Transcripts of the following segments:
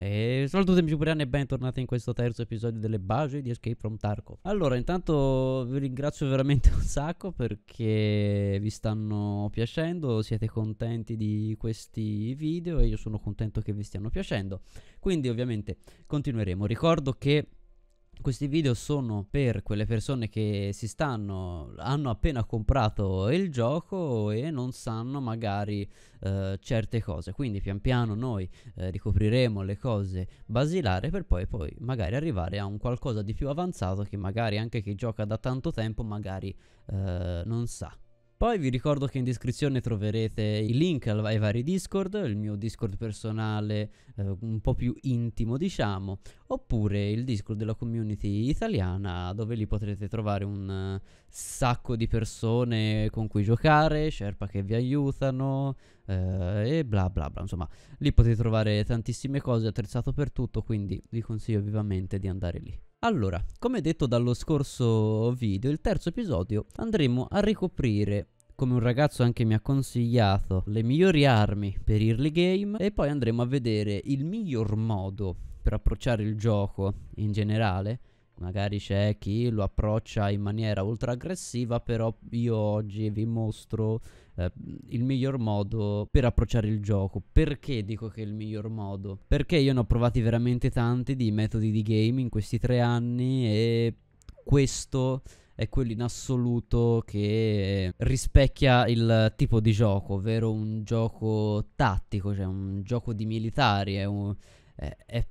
E saluto tutti Misurani e bentornati in questo terzo episodio delle basi di Escape from Tarkov Allora intanto vi ringrazio veramente un sacco perché vi stanno piacendo Siete contenti di questi video e io sono contento che vi stiano piacendo Quindi ovviamente continueremo Ricordo che questi video sono per quelle persone che si stanno hanno appena comprato il gioco e non sanno magari eh, certe cose quindi pian piano noi eh, ricopriremo le cose basilari per poi, poi magari arrivare a un qualcosa di più avanzato che magari anche chi gioca da tanto tempo magari eh, non sa poi vi ricordo che in descrizione troverete i link ai vari Discord, il mio Discord personale eh, un po' più intimo diciamo, oppure il Discord della community italiana dove lì potrete trovare un uh, sacco di persone con cui giocare, Sherpa che vi aiutano eh, e bla bla bla, insomma lì potete trovare tantissime cose attrezzato per tutto, quindi vi consiglio vivamente di andare lì. Allora, come detto dallo scorso video, il terzo episodio andremo a ricoprire come un ragazzo anche mi ha consigliato, le migliori armi per early game e poi andremo a vedere il miglior modo per approcciare il gioco in generale. Magari c'è chi lo approccia in maniera ultra aggressiva, però io oggi vi mostro eh, il miglior modo per approcciare il gioco. Perché dico che è il miglior modo? Perché io ne ho provati veramente tanti di metodi di game in questi tre anni e questo è quello in assoluto che rispecchia il tipo di gioco, ovvero un gioco tattico, cioè un gioco di militari, è un, è, è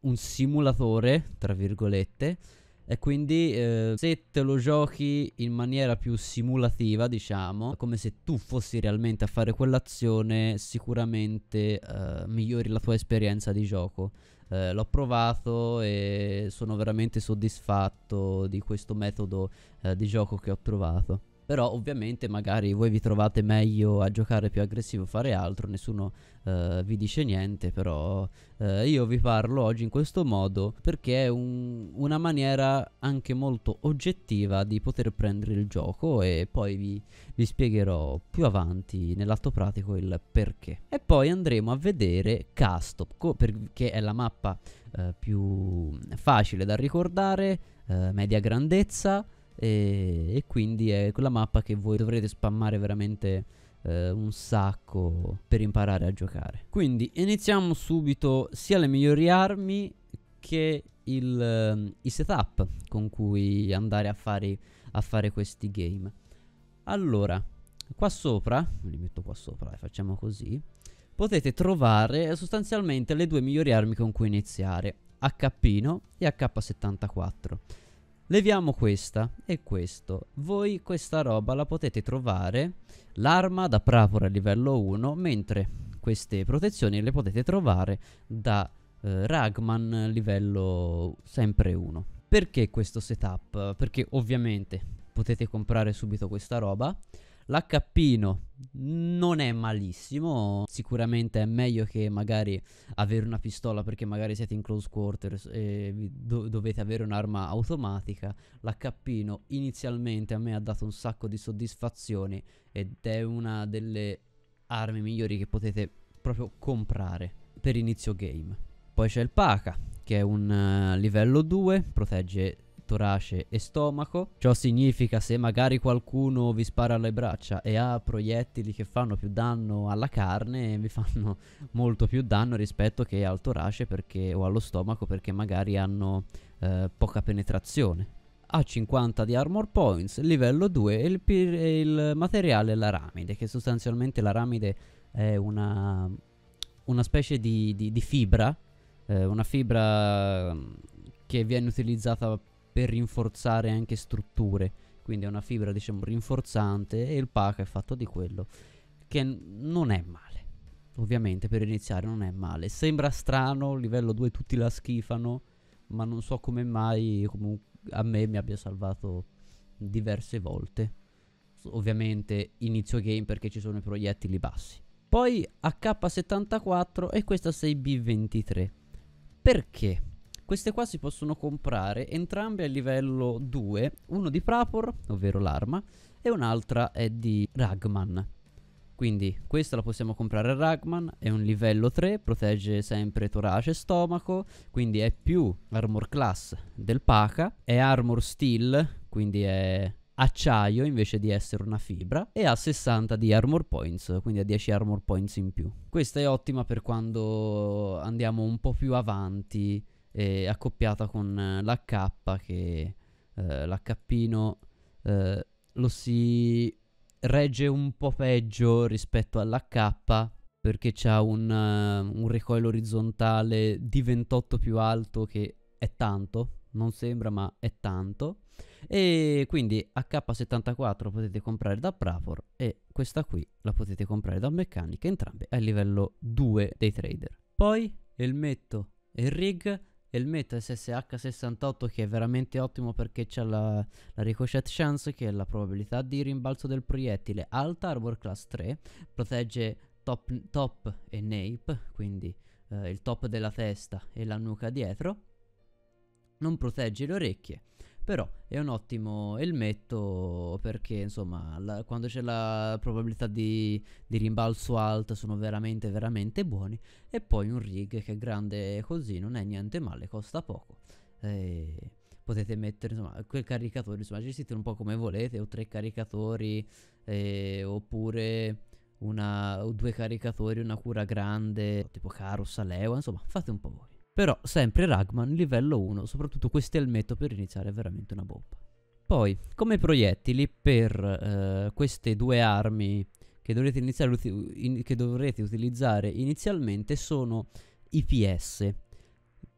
un simulatore, tra virgolette, e quindi eh, se te lo giochi in maniera più simulativa, diciamo, come se tu fossi realmente a fare quell'azione, sicuramente eh, migliori la tua esperienza di gioco eh, l'ho provato e sono veramente soddisfatto di questo metodo eh, di gioco che ho trovato però ovviamente magari voi vi trovate meglio a giocare più aggressivo, fare altro, nessuno eh, vi dice niente, però eh, io vi parlo oggi in questo modo perché è un, una maniera anche molto oggettiva di poter prendere il gioco e poi vi, vi spiegherò più avanti nell'atto pratico il perché. E poi andremo a vedere Castop, che è la mappa eh, più facile da ricordare, eh, media grandezza, e, e quindi è quella mappa che voi dovrete spammare veramente eh, un sacco per imparare a giocare. Quindi iniziamo subito sia le migliori armi che il, ehm, i setup con cui andare a fare, a fare, questi game. Allora, qua sopra, li metto qua sopra e facciamo così, potete trovare sostanzialmente le due migliori armi con cui iniziare, HP e AK-74. Leviamo questa e questo. Voi questa roba la potete trovare, l'arma da prapora a livello 1, mentre queste protezioni le potete trovare da eh, Ragman livello sempre 1. Perché questo setup? Perché ovviamente potete comprare subito questa roba, L'Hppino non è malissimo, sicuramente è meglio che magari avere una pistola perché magari siete in close quarters e do- dovete avere un'arma automatica. L'Hppino inizialmente a me ha dato un sacco di soddisfazioni ed è una delle armi migliori che potete proprio comprare per inizio game. Poi c'è il Paca che è un uh, livello 2, protegge torace e stomaco. Ciò significa se magari qualcuno vi spara alle braccia e ha proiettili che fanno più danno alla carne, vi fanno molto più danno rispetto che al torace perché, o allo stomaco perché magari hanno eh, poca penetrazione a 50 di armor points, livello 2 e il, il, materiale è l'aramide, che sostanzialmente l'aramide è una, una specie di, di, di fibra, eh, una fibra mm, che viene utilizzata per rinforzare anche strutture. Quindi è una fibra, diciamo, rinforzante e il pack è fatto di quello, che non è male. Ovviamente per iniziare non è male. Sembra strano, livello 2 tutti la schifano, ma non so come mai a me mi abbia salvato diverse volte. Ovviamente inizio game perché ci sono i proiettili bassi. Poi AK74 e questa 6B23. Perché? Queste qua si possono comprare entrambe a livello 2, uno di Prapor, ovvero l'arma, e un'altra è di Ragman. Quindi questa la possiamo comprare a Ragman, è un livello 3, protegge sempre torace e stomaco, quindi è più armor class del Paca, è armor steel, quindi è acciaio invece di essere una fibra e ha 60 di armor points, quindi ha 10 armor points in più. Questa è ottima per quando andiamo un po' più avanti eh, accoppiata con l'H eh, che eh, l'Hpino eh, lo si regge un po' peggio rispetto all'HK perché c'ha un, uh, un recoil orizzontale di 28 più alto che è tanto, non sembra ma è tanto e quindi H74 potete comprare da Prapor e questa qui la potete comprare da Meccanica entrambe a livello 2 dei trader poi elmetto e rig il Mate SSH68 che è veramente ottimo perché c'è la, la, ricochet chance che è la probabilità di rimbalzo del proiettile alta, Arbor Class 3, protegge top, top e nape, quindi eh, il top della testa e la nuca dietro, non protegge le orecchie però è un ottimo elmetto perché insomma la, quando c'è la probabilità di, di, rimbalzo alta sono veramente veramente buoni e poi un rig che è grande così non è niente male, costa poco. E potete mettere insomma quel caricatore, insomma gestite un po' come volete o tre caricatori eh, oppure una, o due caricatori, una cura grande tipo Carossa, Leo, insomma fate un po' voi. Però sempre Ragman livello 1, soprattutto questi al metto per iniziare è veramente una bomba. Poi, come proiettili per eh, queste due armi che dovrete, in che dovrete utilizzare inizialmente sono i PS,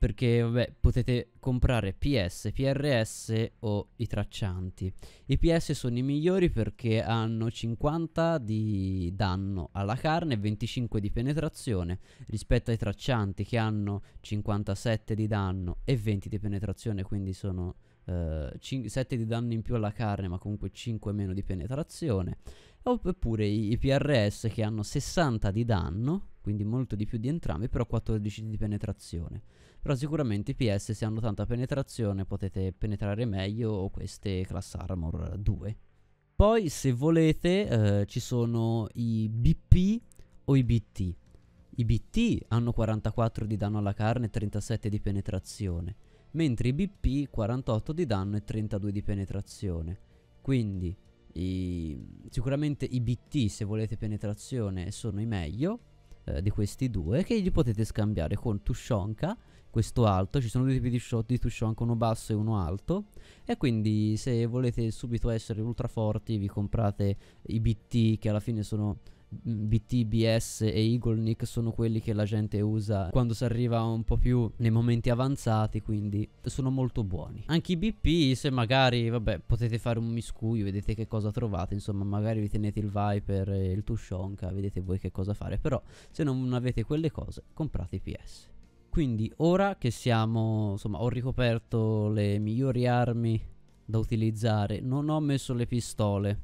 perché vabbè, potete comprare PS, PRS o i traccianti. I PS sono i migliori perché hanno 50 di danno alla carne e 25 di penetrazione rispetto ai traccianti che hanno 57 di danno e 20 di penetrazione, quindi sono eh, 5, 7 di danno in più alla carne ma comunque 5 meno di penetrazione. Oppure i, i PRS che hanno 60 di danno, quindi molto di più di entrambi, però 14 di penetrazione però sicuramente i PS se hanno tanta penetrazione potete penetrare meglio queste class armor 2. Poi se volete eh, ci sono i BP o i BT. I BT hanno 44 di danno alla carne e 37 di penetrazione, mentre i BP 48 di danno e 32 di penetrazione. Quindi i... sicuramente i BT se volete penetrazione sono i meglio eh, di questi due che li potete scambiare con Tushonka questo alto, ci sono due tipi di, show, di two shock, uno basso e uno alto e quindi se volete subito essere ultra forti vi comprate i BT che alla fine sono mm, BT, BS e Eagle Nick sono quelli che la gente usa quando si arriva un po' più nei momenti avanzati, quindi sono molto buoni. Anche i BP, se magari, vabbè, potete fare un miscuglio, vedete che cosa trovate, insomma, magari vi tenete il Viper e il Tushonka, vedete voi che cosa fare, però se non avete quelle cose, comprate i PS. Quindi ora che siamo, insomma, ho ricoperto le migliori armi da utilizzare, non ho messo le pistole,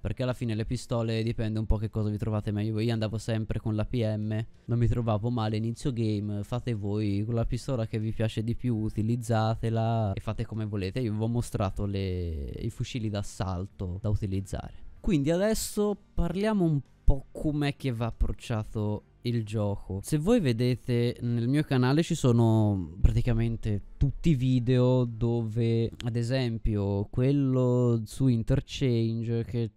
perché alla fine le pistole dipende un po' che cosa vi trovate meglio. Io andavo sempre con la PM, non mi trovavo male, inizio game, fate voi con la pistola che vi piace di più, utilizzatela e fate come volete. Io vi ho mostrato le... i fucili d'assalto da utilizzare. Quindi adesso parliamo un po' com'è che va approcciato il gioco. Se voi vedete nel mio canale ci sono praticamente tutti i video dove ad esempio quello su Interchange che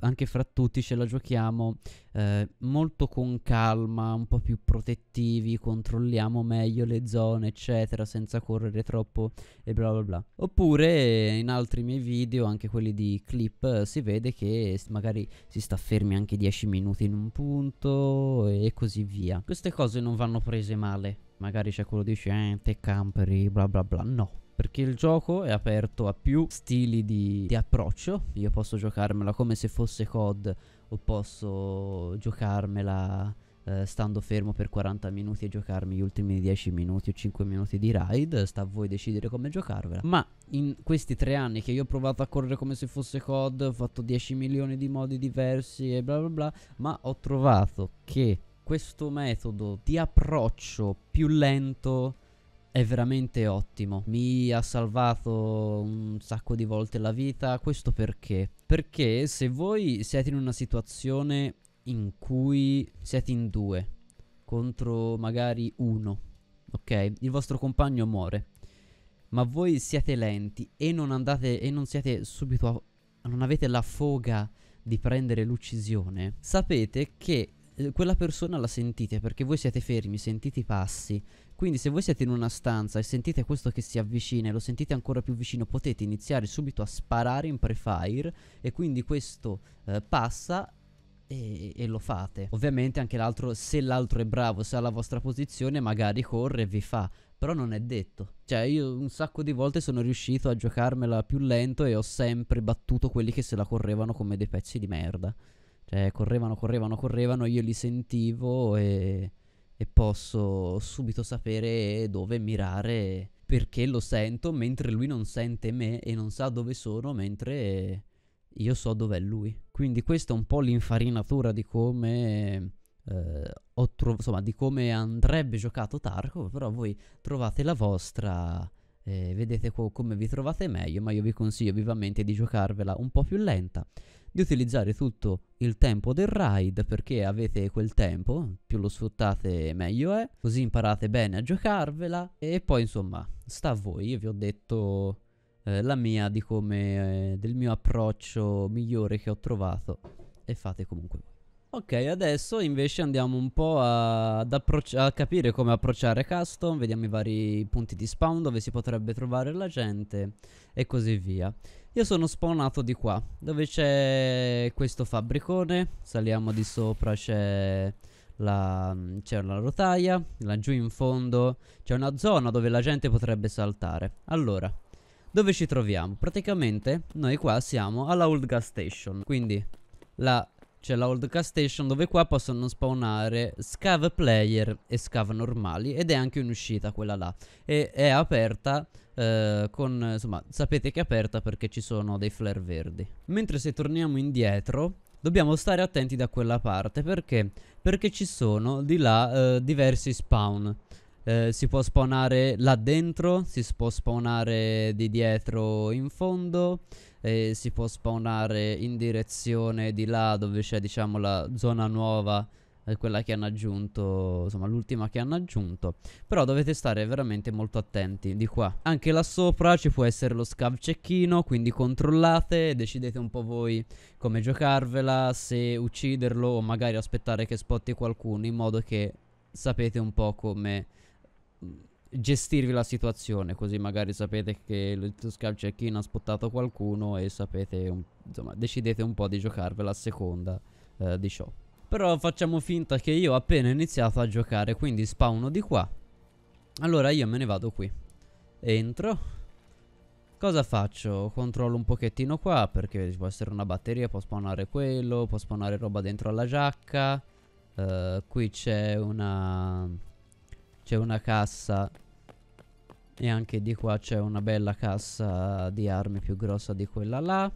anche fra tutti ce la giochiamo eh, molto con calma, un po' più protettivi, controlliamo meglio le zone, eccetera, senza correre troppo e bla bla bla. Oppure in altri miei video, anche quelli di clip, si vede che magari si sta fermi anche 10 minuti in un punto e così via. Queste cose non vanno prese male. Magari c'è quello che dice, eh, te camperi, bla bla bla. No, perché il gioco è aperto a più stili di, di approccio. Io posso giocarmela come se fosse COD o posso giocarmela eh, stando fermo per 40 minuti e giocarmi gli ultimi 10 minuti o 5 minuti di ride. Sta a voi decidere come giocarvela. Ma in questi tre anni che io ho provato a correre come se fosse COD, ho fatto 10 milioni di modi diversi e bla bla bla, ma ho trovato che questo metodo di approccio più lento è veramente ottimo. Mi ha salvato un sacco di volte la vita. Questo perché? Perché se voi siete in una situazione in cui siete in due contro magari uno, ok? Il vostro compagno muore. Ma voi siete lenti e non andate e non siete subito a, non avete la foga di prendere l'uccisione. Sapete che eh, quella persona la sentite perché voi siete fermi, sentite i passi, quindi se voi siete in una stanza e sentite questo che si avvicina e lo sentite ancora più vicino, potete iniziare subito a sparare in prefire e quindi questo eh, passa e, e, lo fate. Ovviamente anche l'altro, se l'altro è bravo, se ha la vostra posizione, magari corre e vi fa. Però non è detto. Cioè, io un sacco di volte sono riuscito a giocarmela più lento e ho sempre battuto quelli che se la correvano come dei pezzi di merda. Cioè, correvano, correvano, correvano, io li sentivo e e posso subito sapere dove mirare perché lo sento mentre lui non sente me e non sa dove sono mentre io so dov'è lui. Quindi questa è un po' l'infarinatura di come eh, tro- insomma di come andrebbe giocato Tarkov, però voi trovate la vostra eh, vedete co- come vi trovate meglio, ma io vi consiglio vivamente di giocarvela un po' più lenta di utilizzare tutto il tempo del ride perché avete quel tempo, più lo sfruttate meglio è, così imparate bene a giocarvela e poi insomma sta a voi, io vi ho detto eh, la mia di come eh, del mio approccio migliore che ho trovato e fate comunque voi. Ok, adesso invece andiamo un po' a, a, capire come approcciare custom, vediamo i vari punti di spawn dove si potrebbe trovare la gente e così via. Io sono spawnato di qua, dove c'è questo fabbricone, saliamo di sopra, c'è la, la, rotaia, laggiù in fondo c'è una zona dove la gente potrebbe saltare. Allora, dove ci troviamo? Praticamente noi qua siamo alla Old Gas Station, quindi la c'è la old cast station dove qua possono spawnare scav player e scav normali ed è anche un'uscita quella là e è aperta eh, con insomma sapete che è aperta perché ci sono dei flare verdi. Mentre se torniamo indietro dobbiamo stare attenti da quella parte perché perché ci sono di là eh, diversi spawn eh, si può spawnare là dentro, si può spawnare di dietro in fondo, e si può spawnare in direzione di là dove c'è diciamo la zona nuova eh, quella che hanno aggiunto, insomma l'ultima che hanno aggiunto. Però dovete stare veramente molto attenti di qua. Anche là sopra ci può essere lo scav cecchino, quindi controllate, decidete un po' voi come giocarvela, se ucciderlo o magari aspettare che spotti qualcuno in modo che sapete un po' come gestirvi la situazione, così magari sapete che il Tuscal check ha spottato qualcuno e sapete, un, insomma, decidete un po' di giocarvela a seconda eh, di ciò. Però facciamo finta che io ho appena iniziato a giocare, quindi spawno di qua. Allora io me ne vado qui. Entro. Cosa faccio? Controllo un pochettino qua perché ci può essere una batteria, può spawnare quello, può spawnare roba dentro alla giacca. Uh, qui c'è una c'è una cassa E anche di qua c'è una bella cassa di armi più grossa di quella là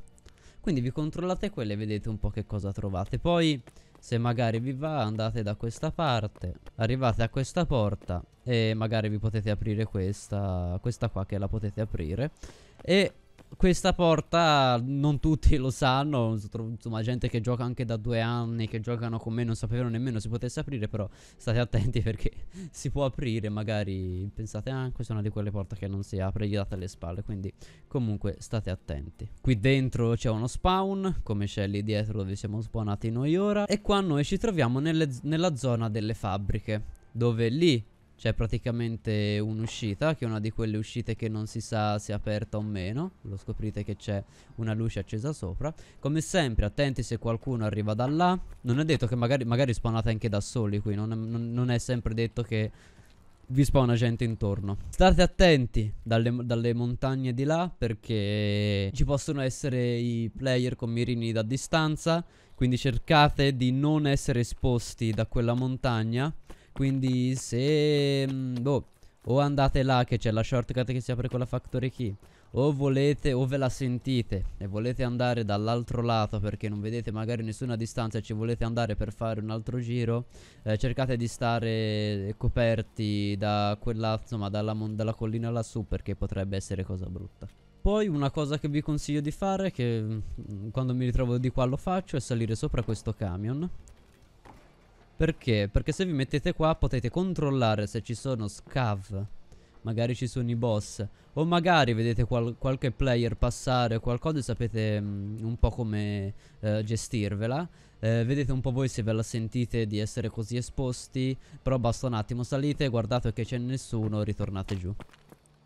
Quindi vi controllate quelle e vedete un po' che cosa trovate Poi se magari vi va andate da questa parte Arrivate a questa porta E magari vi potete aprire questa Questa qua che la potete aprire E questa porta non tutti lo sanno, insomma gente che gioca anche da due anni, che giocano con me non sapevano nemmeno si potesse aprire, però state attenti perché si può aprire, magari pensate ah questa è una di quelle porte che non si apre, gli date le spalle, quindi comunque state attenti. Qui dentro c'è uno spawn, come c'è lì dietro dove siamo spawnati noi ora, e qua noi ci troviamo nella zona delle fabbriche, dove lì c'è cioè, praticamente un'uscita, che è una di quelle uscite che non si sa se è aperta o meno. Lo scoprite che c'è una luce accesa sopra. Come sempre, attenti se qualcuno arriva da là. Non è detto che magari, magari spawnate anche da soli qui. Non è, non, non è sempre detto che vi spawna gente intorno. State attenti dalle, dalle, montagne di là perché ci possono essere i player con mirini da distanza. Quindi cercate di non essere esposti da quella montagna quindi se... Mm, boh, o andate là che c'è la shortcut che si apre con la factory key o volete o ve la sentite e volete andare dall'altro lato perché non vedete magari nessuna distanza e ci volete andare per fare un altro giro eh, cercate di stare coperti da quella insomma dalla, dalla collina lassù perché potrebbe essere cosa brutta poi una cosa che vi consiglio di fare che mm, quando mi ritrovo di qua lo faccio è salire sopra questo camion perché? Perché se vi mettete qua potete controllare se ci sono scav Magari ci sono i boss O magari vedete qual qualche player passare o qualcosa e sapete mh, mm, un po' come eh, gestirvela eh, Vedete un po' voi se ve la sentite di essere così esposti Però basta un attimo salite, guardate che c'è nessuno ritornate giù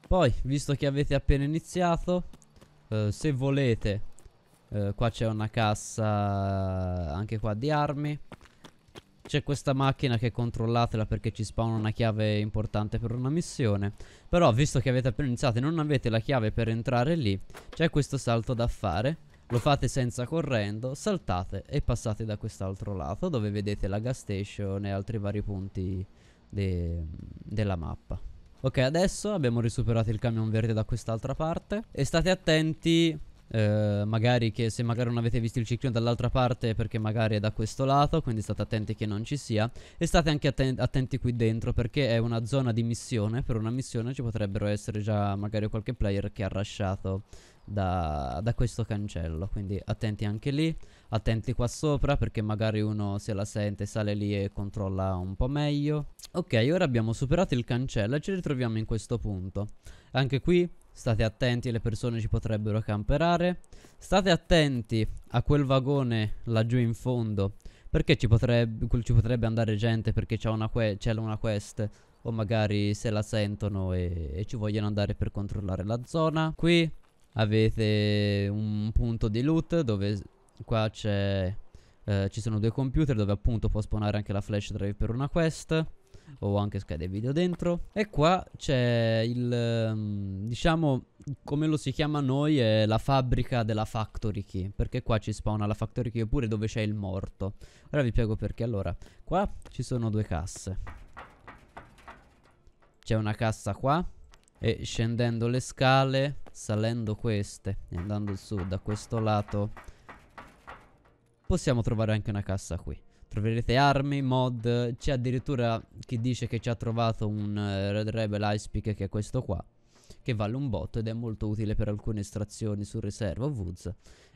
Poi, visto che avete appena iniziato eh, Se volete eh, Qua c'è una cassa anche qua di armi c'è questa macchina che controllatela perché ci spawna una chiave importante per una missione. Però visto che avete appena iniziato e non avete la chiave per entrare lì, c'è questo salto da fare. Lo fate senza correndo, saltate e passate da quest'altro lato dove vedete la gas station e altri vari punti de della mappa. Ok, adesso abbiamo risuperato il camion verde da quest'altra parte e state attenti eh, magari che se magari non avete visto il ciclone dall'altra parte perché magari è da questo lato, quindi state attenti che non ci sia e state anche atten attenti qui dentro perché è una zona di missione, per una missione ci potrebbero essere già magari qualche player che ha rasciato da, da, questo cancello. Quindi attenti anche lì, attenti qua sopra perché magari uno se la sente sale lì e controlla un po' meglio. Ok, ora abbiamo superato il cancello e ci ritroviamo in questo punto. Anche qui State attenti, le persone ci potrebbero camperare. State attenti a quel vagone laggiù in fondo. Perché ci potrebbe, ci potrebbe andare gente perché c'è una, que una, quest. O magari se la sentono e, e ci vogliono andare per controllare la zona. Qui avete un punto di loot dove qua c'è... Eh, ci sono due computer dove appunto può spawnare anche la flash drive per una quest o anche schede video dentro e qua c'è il ehm, diciamo come lo si chiama noi è la fabbrica della factory key perché qua ci spawna la factory key oppure dove c'è il morto ora vi spiego perché allora qua ci sono due casse c'è una cassa qua e scendendo le scale, salendo queste e andando su da questo lato, possiamo trovare anche una cassa qui. Troverete armi, mod, c'è addirittura chi dice che ci ha trovato un eh, Red Rebel Ice Pick che è questo qua che vale un botto ed è molto utile per alcune estrazioni su riserva o woods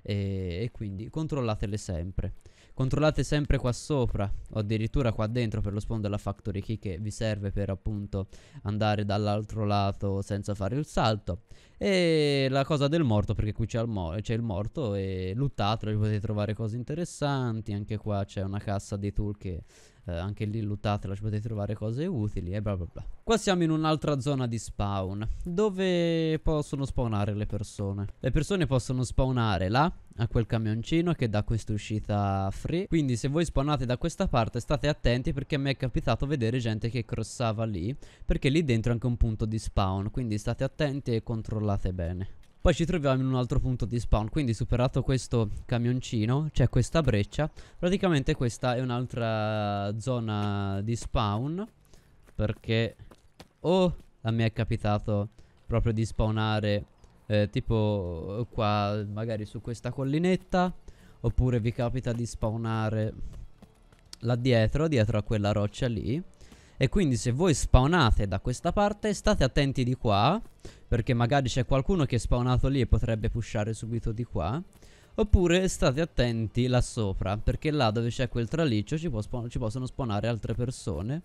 e, e quindi controllatele sempre. Controllate sempre qua sopra o addirittura qua dentro per lo spawn della factory key che vi serve per appunto andare dall'altro lato senza fare il salto. E la cosa del morto perché qui c'è il, mo il, morto e luttatelo, potete trovare cose interessanti. Anche qua c'è una cassa di tool che eh, anche lì lootatela, ci potete trovare cose utili e bla bla bla. Qua siamo in un'altra zona di spawn, dove possono spawnare le persone. Le persone possono spawnare là, a quel camioncino che dà quest'uscita free. Quindi se voi spawnate da questa parte state attenti perché mi è capitato vedere gente che crossava lì, perché lì dentro è anche un punto di spawn, quindi state attenti e controllate bene. Poi ci troviamo in un altro punto di spawn, quindi superato questo camioncino c'è questa breccia. Praticamente questa è un'altra zona di spawn perché o oh, a me è capitato proprio di spawnare eh, tipo qua magari su questa collinetta oppure vi capita di spawnare là dietro, dietro a quella roccia lì. E quindi se voi spawnate da questa parte state attenti di qua Perché magari c'è qualcuno che è spawnato lì e potrebbe pushare subito di qua Oppure state attenti là sopra Perché là dove c'è quel traliccio ci, ci possono spawnare altre persone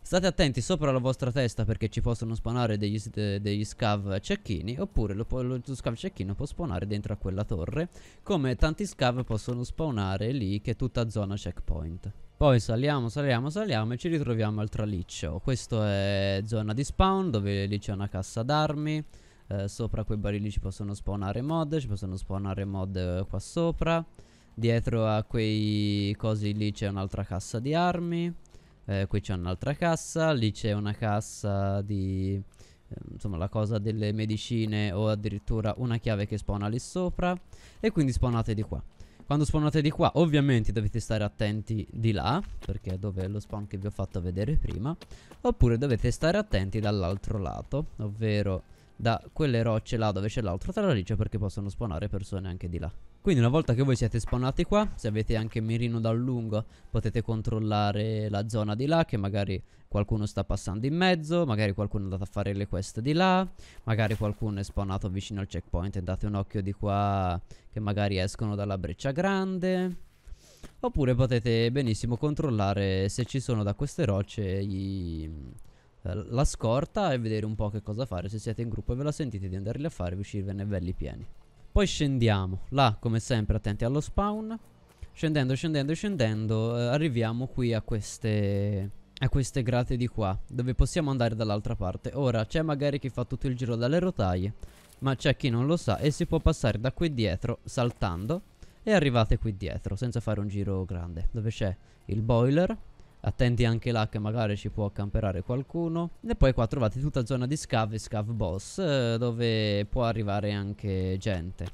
State attenti sopra la vostra testa perché ci possono spawnare degli, de, degli scav cecchini Oppure lo, lo, lo scav cecchino può spawnare dentro a quella torre Come tanti scav possono spawnare lì che è tutta zona checkpoint poi saliamo, saliamo, saliamo e ci ritroviamo al traliccio. Questa è zona di spawn dove lì c'è una cassa d'armi. Eh, sopra quei barili ci possono spawnare mod, ci possono spawnare mod eh, qua sopra. Dietro a quei cosi lì c'è un'altra cassa di armi. Eh, qui c'è un'altra cassa, lì c'è una cassa di... Eh, insomma la cosa delle medicine o addirittura una chiave che spawna lì sopra E quindi spawnate di qua quando spawnate di qua ovviamente dovete stare attenti di là Perché è dove è lo spawn che vi ho fatto vedere prima Oppure dovete stare attenti dall'altro lato Ovvero da quelle rocce là dove c'è l'altro traliccio Perché possono spawnare persone anche di là quindi una volta che voi siete spawnati qua, se avete anche mirino dal lungo, potete controllare la zona di là, che magari qualcuno sta passando in mezzo, magari qualcuno è andato a fare le quest di là, magari qualcuno è spawnato vicino al checkpoint e date un occhio di qua che magari escono dalla breccia grande. Oppure potete benissimo controllare se ci sono da queste rocce gli, eh, la scorta e vedere un po' che cosa fare. Se siete in gruppo e ve la sentite di andarli a fare, uscirvene belli pieni. Poi scendiamo, là come sempre attenti allo spawn. Scendendo, scendendo, scendendo, eh, arriviamo qui a queste, a queste grate di qua, dove possiamo andare dall'altra parte. Ora, c'è magari chi fa tutto il giro dalle rotaie, ma c'è chi non lo sa e si può passare da qui dietro saltando e arrivate qui dietro senza fare un giro grande, dove c'è il boiler Attenti anche là che magari ci può camperare qualcuno. E poi qua trovate tutta zona di scav e scav boss eh, dove può arrivare anche gente.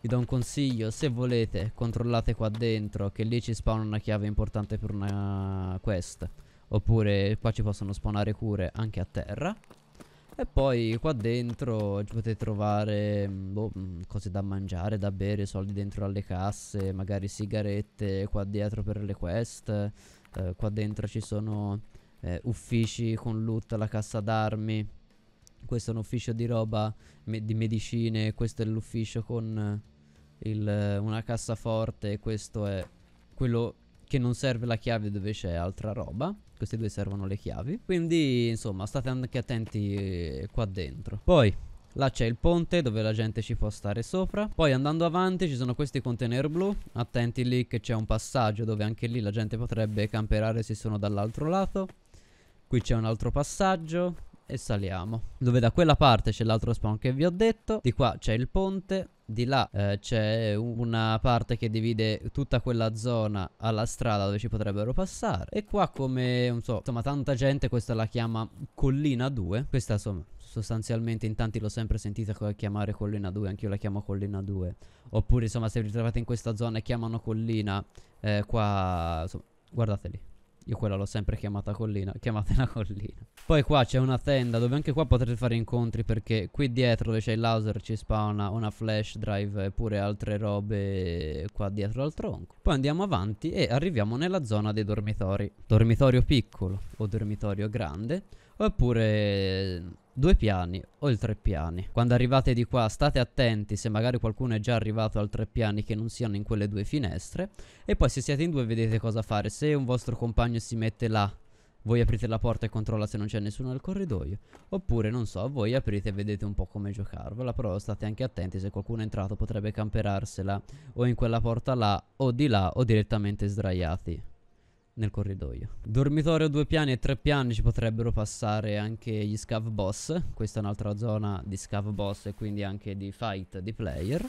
Vi do un consiglio, se volete controllate qua dentro che lì ci spawna una chiave importante per una quest. Oppure qua ci possono spawnare cure anche a terra. E poi qua dentro potete trovare mm, boh, mm, cose da mangiare, da bere, soldi dentro alle casse, magari sigarette qua dietro per le quest eh, qua dentro ci sono eh, uffici con loot, la cassa d'armi, questo è un ufficio di roba, me di medicine, questo è l'ufficio con eh, il, eh, una cassaforte, questo è quello che non serve la chiave dove c'è altra roba. Questi due servono le chiavi. Quindi, insomma, state anche attenti eh, qua dentro. Poi, Là c'è il ponte dove la gente ci può stare sopra Poi andando avanti ci sono questi container blu Attenti lì che c'è un passaggio dove anche lì la gente potrebbe camperare se sono dall'altro lato Qui c'è un altro passaggio e saliamo Dove da quella parte c'è l'altro spawn che vi ho detto Di qua c'è il ponte di là eh, c'è una parte che divide tutta quella zona alla strada dove ci potrebbero passare e qua come non so insomma tanta gente questa la chiama collina 2 questa insomma sostanzialmente in tanti l'ho sempre sentita chiamare collina 2, anch'io la chiamo collina 2. Oppure insomma se vi trovate in questa zona e chiamano collina, eh, qua insomma, guardate lì. Io quella l'ho sempre chiamata collina, chiamatela collina. Poi qua c'è una tenda dove anche qua potrete fare incontri perché qui dietro dove c'è il laser ci spawna una flash drive e pure altre robe qua dietro al tronco. Poi andiamo avanti e arriviamo nella zona dei dormitori. Dormitorio piccolo o dormitorio grande Oppure due piani o il tre piani. Quando arrivate di qua state attenti se magari qualcuno è già arrivato al tre piani che non siano in quelle due finestre. E poi se siete in due vedete cosa fare. Se un vostro compagno si mette là voi aprite la porta e controlla se non c'è nessuno nel corridoio. Oppure, non so, voi aprite e vedete un po' come giocarvela. Però state anche attenti se qualcuno è entrato potrebbe camperarsela o in quella porta là o di là o direttamente sdraiati nel corridoio. Dormitorio a due piani e tre piani ci potrebbero passare anche gli scav boss. Questa è un'altra zona di scav boss e quindi anche di fight di player.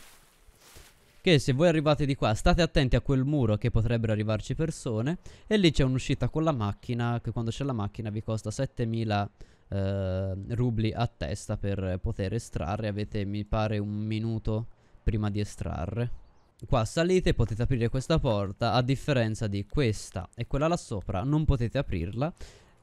Che se voi arrivate di qua state attenti a quel muro che potrebbero arrivarci persone e lì c'è un'uscita con la macchina che quando c'è la macchina vi costa 7000 eh, rubli a testa per poter estrarre. Avete mi pare un minuto prima di estrarre. Qua salite e potete aprire questa porta a differenza di questa e quella là sopra non potete aprirla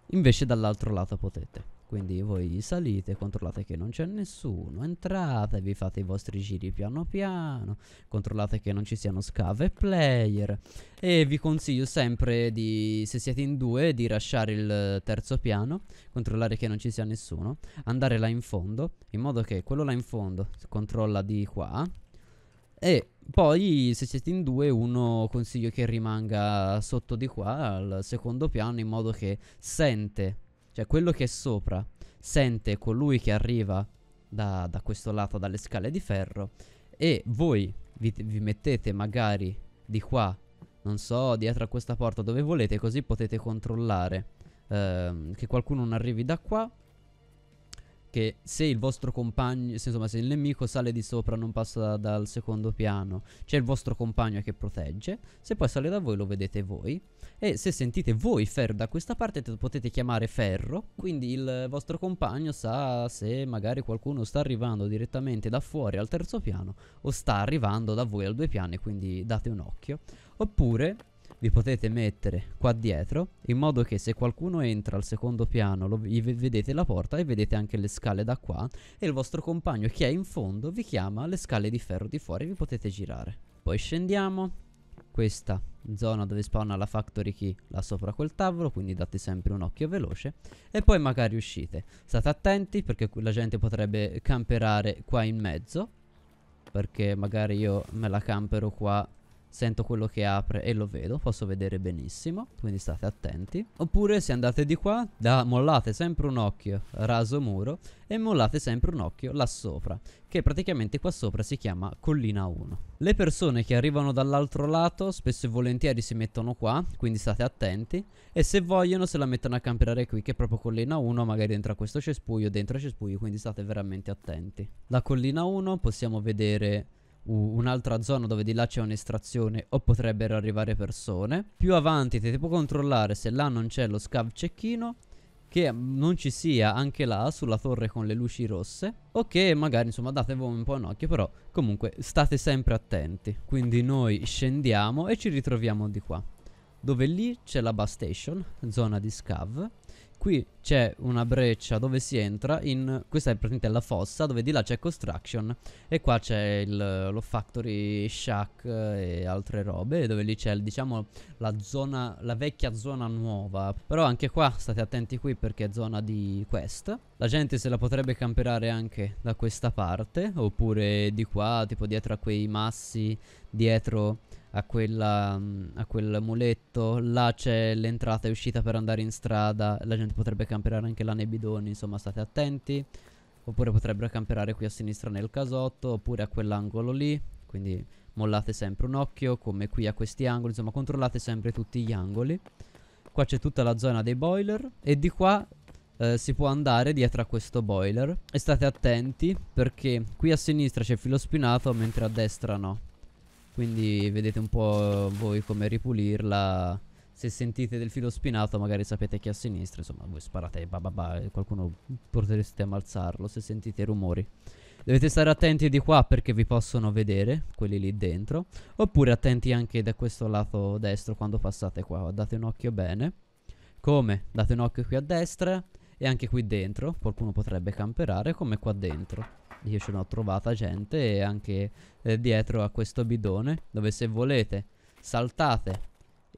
invece dall'altro lato potete. Quindi voi salite, controllate che non c'è nessuno, entrate, vi fate i vostri giri piano piano, controllate che non ci siano scave player e vi consiglio sempre di, se siete in due, di lasciare il terzo piano, controllare che non ci sia nessuno, andare là in fondo, in modo che quello là in fondo controlla di qua, e poi se siete in due uno consiglio che rimanga sotto di qua al secondo piano in modo che sente, cioè quello che è sopra, sente colui che arriva da, da questo lato dalle scale di ferro e voi vi, vi mettete magari di qua, non so, dietro a questa porta dove volete così potete controllare ehm, che qualcuno non arrivi da qua che se il vostro compagno, insomma, se il nemico sale di sopra non passa da, dal secondo piano, c'è il vostro compagno che protegge, se poi sale da voi lo vedete voi e se sentite voi ferro da questa parte potete chiamare ferro, quindi il vostro compagno sa se magari qualcuno sta arrivando direttamente da fuori al terzo piano o sta arrivando da voi al due piani, quindi date un occhio. Oppure vi potete mettere qua dietro in modo che se qualcuno entra al secondo piano lo, vedete la porta e vedete anche le scale da qua e il vostro compagno che è in fondo vi chiama le scale di ferro di fuori vi potete girare. Poi scendiamo, questa zona dove spawna la factory key là sopra quel tavolo quindi date sempre un occhio veloce e poi magari uscite. State attenti perché la gente potrebbe camperare qua in mezzo perché magari io me la campero qua sento quello che apre e lo vedo, posso vedere benissimo, quindi state attenti. Oppure se andate di qua, da, mollate sempre un occhio raso muro e mollate sempre un occhio là sopra, che praticamente qua sopra si chiama collina 1. Le persone che arrivano dall'altro lato spesso e volentieri si mettono qua, quindi state attenti, e se vogliono se la mettono a camperare qui, che è proprio collina 1, magari dentro a questo cespuglio, dentro a cespuglio, quindi state veramente attenti. La collina 1 possiamo vedere un'altra zona dove di là c'è un'estrazione o potrebbero arrivare persone. Più avanti ti può controllare se là non c'è lo scav cecchino che non ci sia anche là sulla torre con le luci rosse o che magari insomma date voi un po' un occhio però comunque state sempre attenti quindi noi scendiamo e ci ritroviamo di qua dove lì c'è la bus station zona di scav Qui c'è una breccia dove si entra in... Questa è praticamente la fossa dove di là c'è Construction E qua c'è lo Factory Shack eh, e altre robe Dove lì c'è diciamo la zona... la vecchia zona nuova Però anche qua state attenti qui perché è zona di quest La gente se la potrebbe camperare anche da questa parte Oppure di qua tipo dietro a quei massi Dietro a, quella, a quel muletto, là c'è l'entrata e uscita per andare in strada, la gente potrebbe camperare anche là nei bidoni, insomma state attenti, oppure potrebbero camperare qui a sinistra nel casotto, oppure a quell'angolo lì, quindi mollate sempre un occhio, come qui a questi angoli, insomma controllate sempre tutti gli angoli. Qua c'è tutta la zona dei boiler e di qua Uh, si può andare dietro a questo boiler e state attenti perché qui a sinistra c'è filo spinato mentre a destra no quindi vedete un po' voi come ripulirla se sentite del filo spinato magari sapete chi è a sinistra, insomma voi sparate bababà e qualcuno potreste malzarlo se sentite i rumori. Dovete stare attenti di qua perché vi possono vedere, quelli lì dentro, oppure attenti anche da questo lato destro quando passate qua, date un occhio bene. Come? Date un occhio qui a destra e anche qui dentro, qualcuno potrebbe camperare come qua dentro io ce l'ho trovata gente anche eh, dietro a questo bidone dove se volete saltate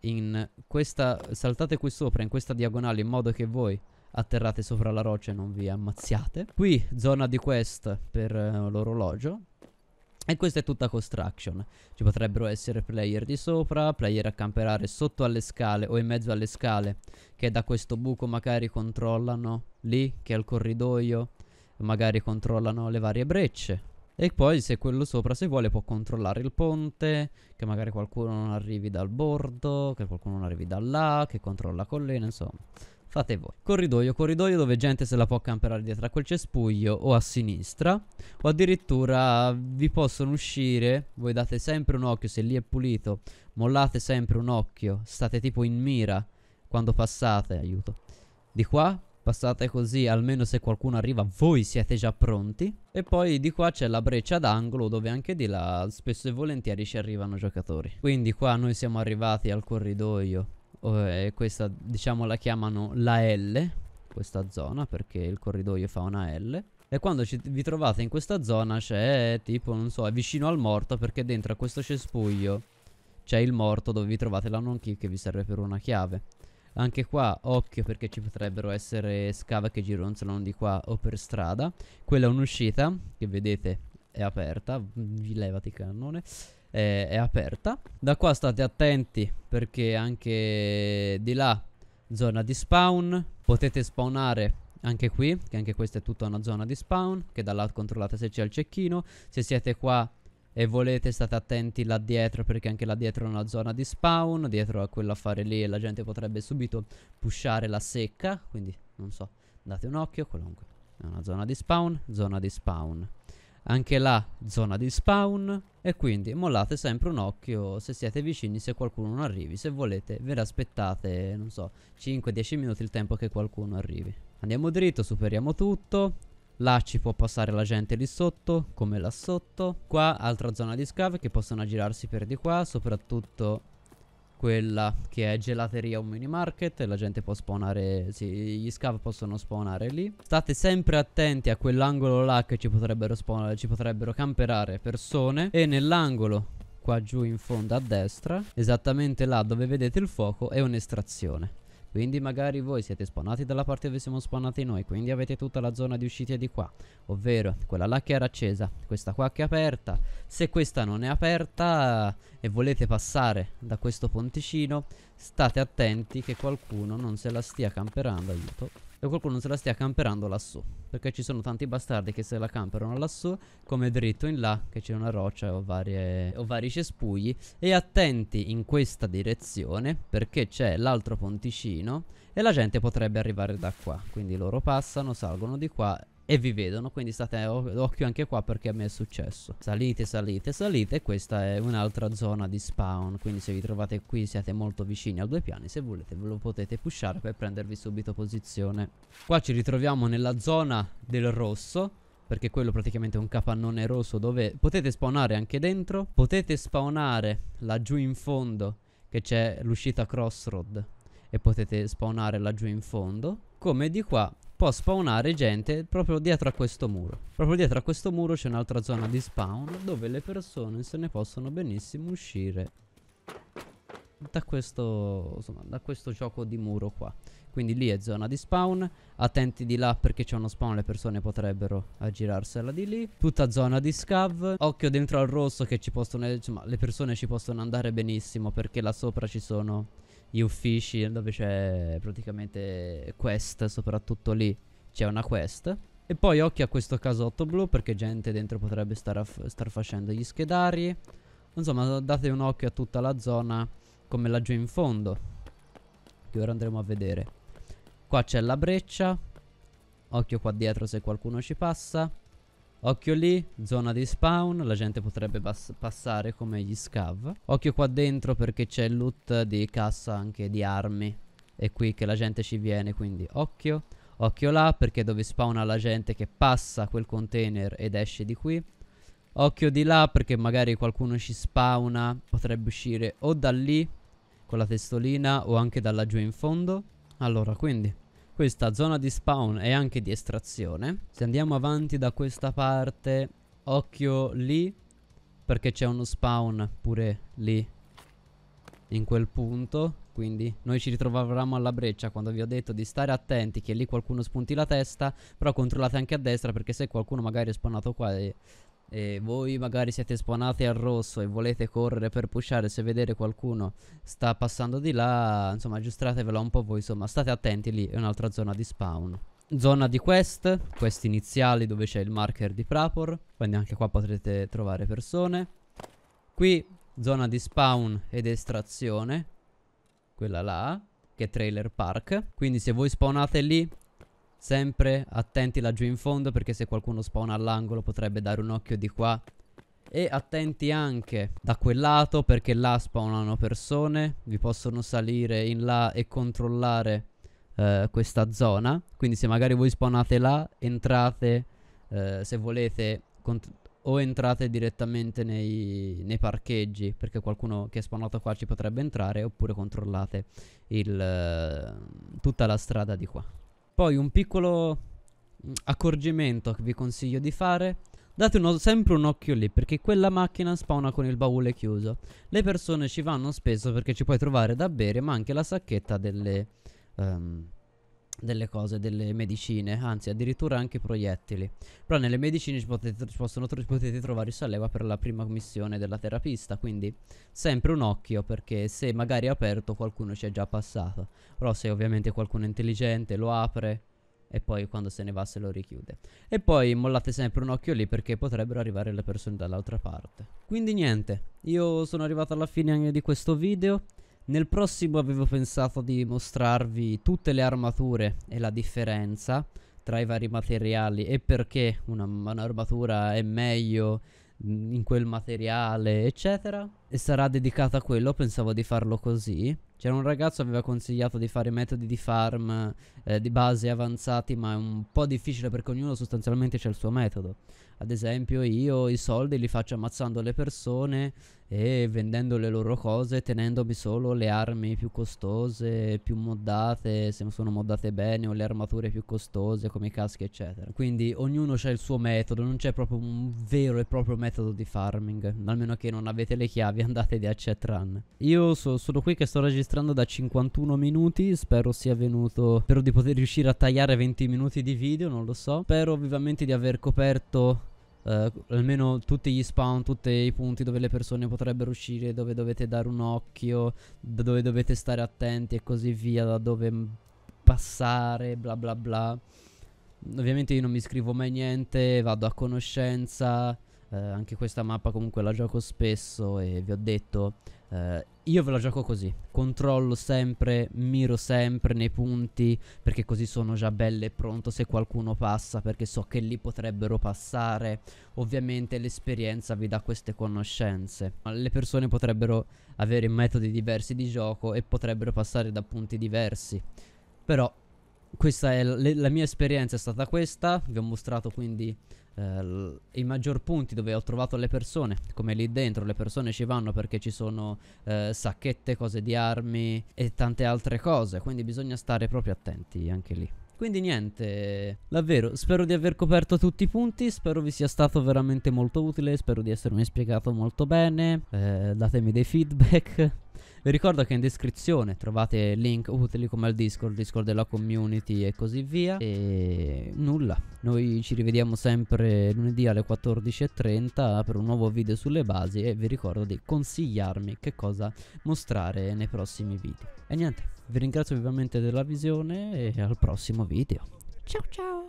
in questa saltate qui sopra in questa diagonale in modo che voi atterrate sopra la roccia e non vi ammazziate qui zona di quest per eh, l'orologio e questa è tutta construction. Ci potrebbero essere player di sopra, player a camperare sotto alle scale o in mezzo alle scale che da questo buco magari controllano lì che è il corridoio magari controllano le varie brecce. E poi se quello sopra se vuole può controllare il ponte, che magari qualcuno non arrivi dal bordo, che qualcuno non arrivi da là, che controlla la collina, insomma. Fate voi. Corridoio, corridoio dove gente se la può camperare dietro a quel cespuglio o a sinistra. O addirittura vi possono uscire, voi date sempre un occhio se lì è pulito, mollate sempre un occhio, state tipo in mira quando passate, aiuto. Di qua passate così almeno se qualcuno arriva voi siete già pronti. E poi di qua c'è la breccia d'angolo dove anche di là spesso e volentieri ci arrivano giocatori. Quindi qua noi siamo arrivati al corridoio eh, e questa diciamo la chiamano la L, questa zona perché il corridoio fa una L. E quando vi trovate in questa zona c'è tipo, non so, è vicino al morto perché dentro a questo cespuglio c'è il morto dove vi trovate la non key che vi serve per una chiave. Anche qua occhio perché ci potrebbero essere scava che gironzolano di qua o per strada. Quella è un'uscita che vedete è aperta. Vi Levati cannone. È, è aperta. Da qua state attenti perché anche di là zona di spawn. Potete spawnare anche qui, che anche questa è tutta una zona di spawn, che da là controllate se c'è il cecchino. Se siete qua e volete state attenti là dietro perché anche là dietro è una zona di spawn, dietro a quell'affare lì la gente potrebbe subito pushare la secca, quindi non so, date un occhio, comunque è una zona di spawn, zona di spawn. Anche là zona di spawn e quindi mollate sempre un occhio se siete vicini, se qualcuno non arrivi, se volete ve ne aspettate, non so, 5-10 minuti il tempo che qualcuno arrivi. Andiamo dritto, superiamo tutto, Là ci può passare la gente lì sotto, come là sotto. Qua altra zona di scave che possono aggirarsi per di qua, soprattutto quella che è gelateria o mini market la gente può spawnare, sì, gli scav possono spawnare lì. State sempre attenti a quell'angolo là che ci potrebbero spawnare, ci potrebbero camperare persone e nell'angolo qua giù in fondo a destra, esattamente là dove vedete il fuoco, è un'estrazione. Quindi magari voi siete spawnati dalla parte dove siamo spawnati noi, quindi avete tutta la zona di uscita di qua, ovvero quella là che era accesa, questa qua che è aperta. Se questa non è aperta e volete passare da questo ponticino, state attenti che qualcuno non se la stia camperando, aiuto e qualcuno se la stia camperando lassù. Perché ci sono tanti bastardi che se la camperano lassù, come dritto in là, che c'è una roccia o, varie, o vari cespugli. E attenti in questa direzione, perché c'è l'altro ponticino e la gente potrebbe arrivare da qua. Quindi loro passano, salgono di qua e vi vedono. Quindi state occhio anche qua perché a me è successo. Salite, salite, salite. Questa è un'altra zona di spawn. Quindi se vi trovate qui siete molto vicini a due piani. Se volete ve lo potete pushare per prendervi subito posizione. Qua ci ritroviamo nella zona del rosso. Perché quello praticamente è un capannone rosso dove potete spawnare anche dentro. Potete spawnare laggiù in fondo che c'è l'uscita crossroad. E potete spawnare laggiù in fondo. Come di qua può spawnare gente proprio dietro a questo muro. Proprio dietro a questo muro c'è un'altra zona di spawn dove le persone se ne possono benissimo uscire da questo, insomma, da questo gioco di muro qua. Quindi lì è zona di spawn, attenti di là perché c'è uno spawn, le persone potrebbero aggirarsela di lì. Tutta zona di scav, occhio dentro al rosso che ci possono, insomma, le persone ci possono andare benissimo perché là sopra ci sono gli uffici dove c'è praticamente quest, soprattutto lì c'è una quest. E poi occhio a questo casotto blu perché gente dentro potrebbe star, star facendo gli schedari. Insomma date un occhio a tutta la zona come laggiù in fondo. Che ora andremo a vedere. Qua c'è la breccia. Occhio qua dietro se qualcuno ci passa. Occhio lì, zona di spawn, la gente potrebbe passare come gli scav. Occhio qua dentro perché c'è il loot di cassa anche di armi. È qui che la gente ci viene, quindi occhio. Occhio là perché dove spawna la gente che passa quel container ed esce di qui. Occhio di là perché magari qualcuno ci spawna, potrebbe uscire o da lì con la testolina o anche da laggiù in fondo. Allora, quindi questa zona di spawn e anche di estrazione. Se andiamo avanti da questa parte, occhio lì, perché c'è uno spawn pure lì, in quel punto. Quindi noi ci ritroveremo alla breccia quando vi ho detto di stare attenti che lì qualcuno spunti la testa, però controllate anche a destra perché se qualcuno magari è spawnato qua e voi magari siete spawnati al rosso e volete correre per pushare se vedere qualcuno sta passando di là, insomma aggiustatevelo un po' voi, insomma state attenti lì, è un'altra zona di spawn. Zona di quest, quest iniziali dove c'è il marker di Prapor, quindi anche qua potrete trovare persone. Qui zona di spawn ed estrazione, quella là, che è Trailer Park, quindi se voi spawnate lì Sempre attenti laggiù in fondo perché se qualcuno spawna all'angolo potrebbe dare un occhio di qua. E attenti anche da quel lato perché là spawnano persone, vi possono salire in là e controllare eh, questa zona. Quindi se magari voi spawnate là, entrate eh, se volete o entrate direttamente nei, nei, parcheggi perché qualcuno che è spawnato qua ci potrebbe entrare oppure controllate il, eh, tutta la strada di qua. Poi un piccolo mm, accorgimento che vi consiglio di fare. Date uno, sempre un occhio lì perché quella macchina spawna con il baule chiuso. Le persone ci vanno spesso perché ci puoi trovare da bere ma anche la sacchetta delle... Um, delle cose, delle medicine, anzi addirittura anche proiettili. Però nelle medicine ci potete, ci possono, ci potete trovare solleva per la prima missione della terapista, quindi sempre un occhio perché se magari è aperto qualcuno ci è già passato, però se ovviamente qualcuno è intelligente lo apre e poi quando se ne va se lo richiude. E poi mollate sempre un occhio lì perché potrebbero arrivare le persone dall'altra parte. Quindi niente, io sono arrivato alla fine anche di questo video. Nel prossimo avevo pensato di mostrarvi tutte le armature e la differenza tra i vari materiali e perché un'armatura un è meglio mm, in quel materiale, eccetera. E sarà dedicata a quello, pensavo di farlo così. C'era un ragazzo che aveva consigliato di fare metodi di farm eh, di base avanzati, ma è un po' difficile perché ognuno sostanzialmente c'è il suo metodo. Ad esempio, io i soldi li faccio ammazzando le persone e vendendo le loro cose, tenendomi solo le armi più costose, più moddate, se non sono moddate bene, o le armature più costose, come i caschi, eccetera. Quindi ognuno ha il suo metodo, non c'è proprio un vero e proprio metodo di farming, almeno che non avete le chiavi, andate di Accept Run. Io so, sono qui che sto registrando da 51 minuti, spero sia venuto, spero di poter riuscire a tagliare 20 minuti di video, non lo so. Spero vivamente di aver coperto Uh, almeno tutti gli spawn, tutti i punti dove le persone potrebbero uscire, dove dovete dare un occhio, da dove dovete stare attenti e così via, da dove passare, bla bla bla. Ovviamente io non mi scrivo mai niente, vado a conoscenza, eh, anche questa mappa comunque la gioco spesso e vi ho detto, eh, io ve la gioco così, controllo sempre, miro sempre nei punti perché così sono già belle e pronto se qualcuno passa perché so che lì potrebbero passare, ovviamente l'esperienza vi dà queste conoscenze, le persone potrebbero avere metodi diversi di gioco e potrebbero passare da punti diversi, però questa è la, la mia esperienza è stata questa, vi ho mostrato quindi Uh, i maggior punti dove ho trovato le persone, come lì dentro le persone ci vanno perché ci sono uh, sacchette, cose di armi e tante altre cose, quindi bisogna stare proprio attenti anche lì. Quindi niente, davvero, spero di aver coperto tutti i punti, spero vi sia stato veramente molto utile, spero di essermi spiegato molto bene, eh, datemi dei feedback, vi ricordo che in descrizione trovate link utili come al Discord, Discord della community e così via. E nulla, noi ci rivediamo sempre lunedì alle 14.30 per un nuovo video sulle basi e vi ricordo di consigliarmi che cosa mostrare nei prossimi video. E niente, vi ringrazio vivamente della visione e al prossimo video. Ciao ciao!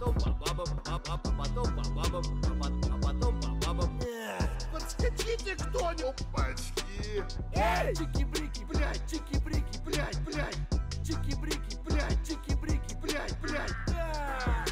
Baba, baba, baba, baba, никто не... Опачки! Эй! Чики-брики, блядь, чики-брики, блядь, блядь! Чики-брики, блядь, чики-брики, блядь, блядь!